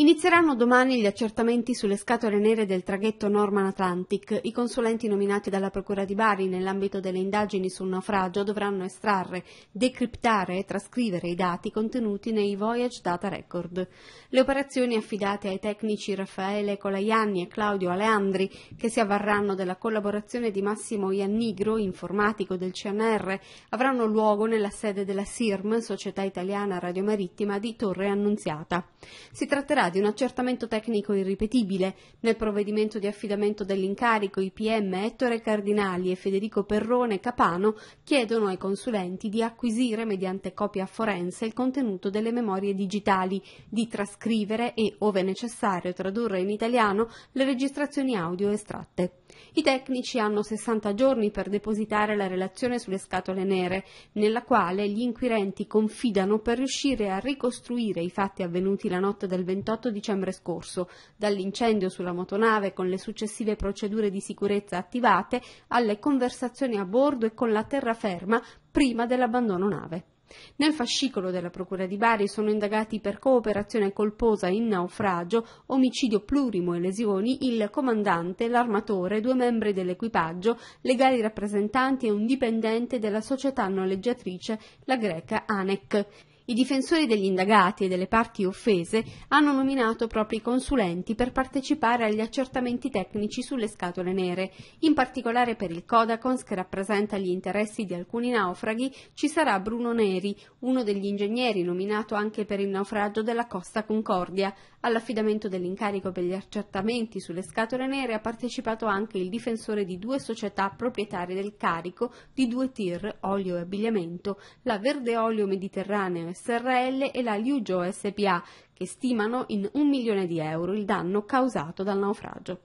Inizieranno domani gli accertamenti sulle scatole nere del traghetto Norman Atlantic. I consulenti nominati dalla Procura di Bari nell'ambito delle indagini sul naufragio dovranno estrarre, decriptare e trascrivere i dati contenuti nei Voyage Data Record. Le operazioni affidate ai tecnici Raffaele Colaianni e Claudio Aleandri, che si avvarranno della collaborazione di Massimo Iannigro, informatico del CNR, avranno luogo nella sede della SIRM, Società Italiana Radiomarittima di Torre Annunziata. Si tratterà di un accertamento tecnico irripetibile. Nel provvedimento di affidamento dell'incarico i PM Ettore Cardinali e Federico Perrone Capano chiedono ai consulenti di acquisire mediante copia forense il contenuto delle memorie digitali, di trascrivere e, ove necessario, tradurre in italiano le registrazioni audio estratte. I tecnici hanno 60 giorni per depositare la relazione sulle scatole nere, nella quale gli inquirenti confidano per riuscire a ricostruire i fatti avvenuti la notte del 28 8 dicembre scorso, dall'incendio sulla motonave con le successive procedure di sicurezza attivate alle conversazioni a bordo e con la terraferma prima dell'abbandono nave. Nel fascicolo della Procura di Bari sono indagati per cooperazione colposa in naufragio, omicidio plurimo e lesioni il comandante, l'armatore, due membri dell'equipaggio, legali rappresentanti e un dipendente della società noleggiatrice, la greca ANEC. I difensori degli indagati e delle parti offese hanno nominato propri consulenti per partecipare agli accertamenti tecnici sulle scatole nere. In particolare per il Codacons, che rappresenta gli interessi di alcuni naufraghi, ci sarà Bruno Neri, uno degli ingegneri nominato anche per il naufragio della Costa Concordia. All'affidamento dell'incarico per gli accertamenti sulle scatole nere ha partecipato anche il difensore di due società proprietarie del carico di due tir, olio e abbigliamento, la Verde Olio Mediterraneo SRL e la Liugio SPA, che stimano in un milione di euro il danno causato dal naufragio.